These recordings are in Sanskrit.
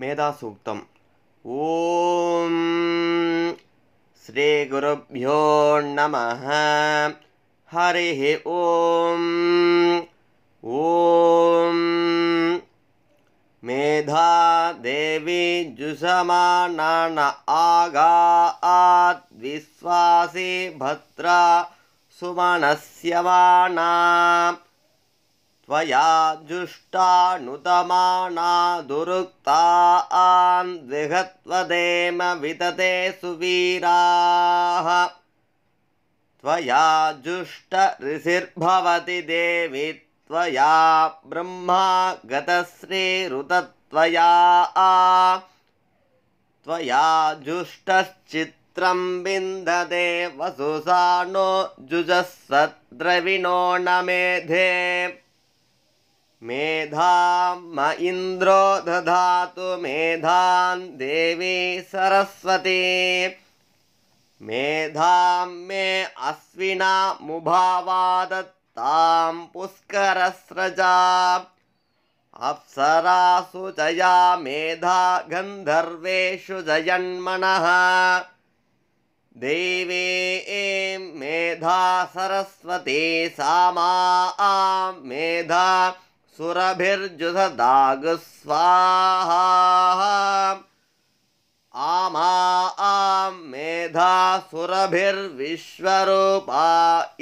मेधासूक्तम् ॐ श्रीगुरुभ्यो नमः हरिः ॐ ॐ मेधा देवी जुषमानान आगात् विश्वासी भद्रा सुमनस्य वाणा त्वया जुष्टानुतमाना नुतमाना दुरुक्ता आन् द्विहत्वदेम वितते सुवीराः त्वया जुष्टऋषिर्भवति देवि त्वया ब्रह्मा गतश्रीरुतया आ त्वया जुष्टश्चित्रं विन्दते वसुषा नो जुजः सद्रविणो न मेधे मेधाम् म इन्द्रो दधातु मेधान् देवी सरस्वती मेधां मे अश्विना मुभावादत्तां पुष्करस्रजा अप्सरासु जया मेधा गन्धर्वेषु जयन्मनः देवी मेधा सरस्वती सामा आं मेधा सुरभिर्जुधदागु स्वाहा आमा आं मेधा सुरभिर्विश्वरूपा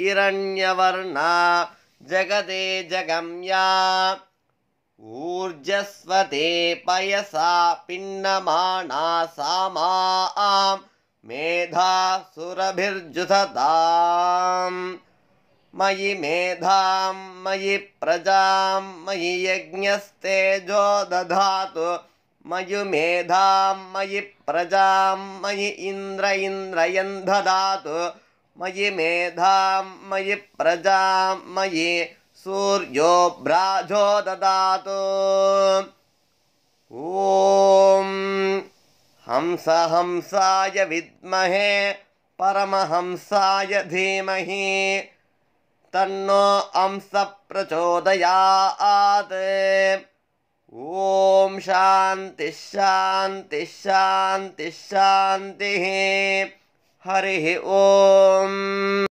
इरण्यवर्णा जगते जगम्या ऊर्जस्वते पयसा पिण्डमाणा सा मा आं मेधा सुरभिर्जुधताम् मयि मेधां मयि प्रजां मयि यज्ञस्तेजो दधातु मेधां मयि प्रजां मयि इन्द्र ददातु मयि मेधां मयि प्रजां मयि ब्राजो ददातु ॐ हंसहंसाय विद्महे परमहंसाय धीमहि तन्नो प्रचोदयात् ॐ शान्तिः हरिः ॐ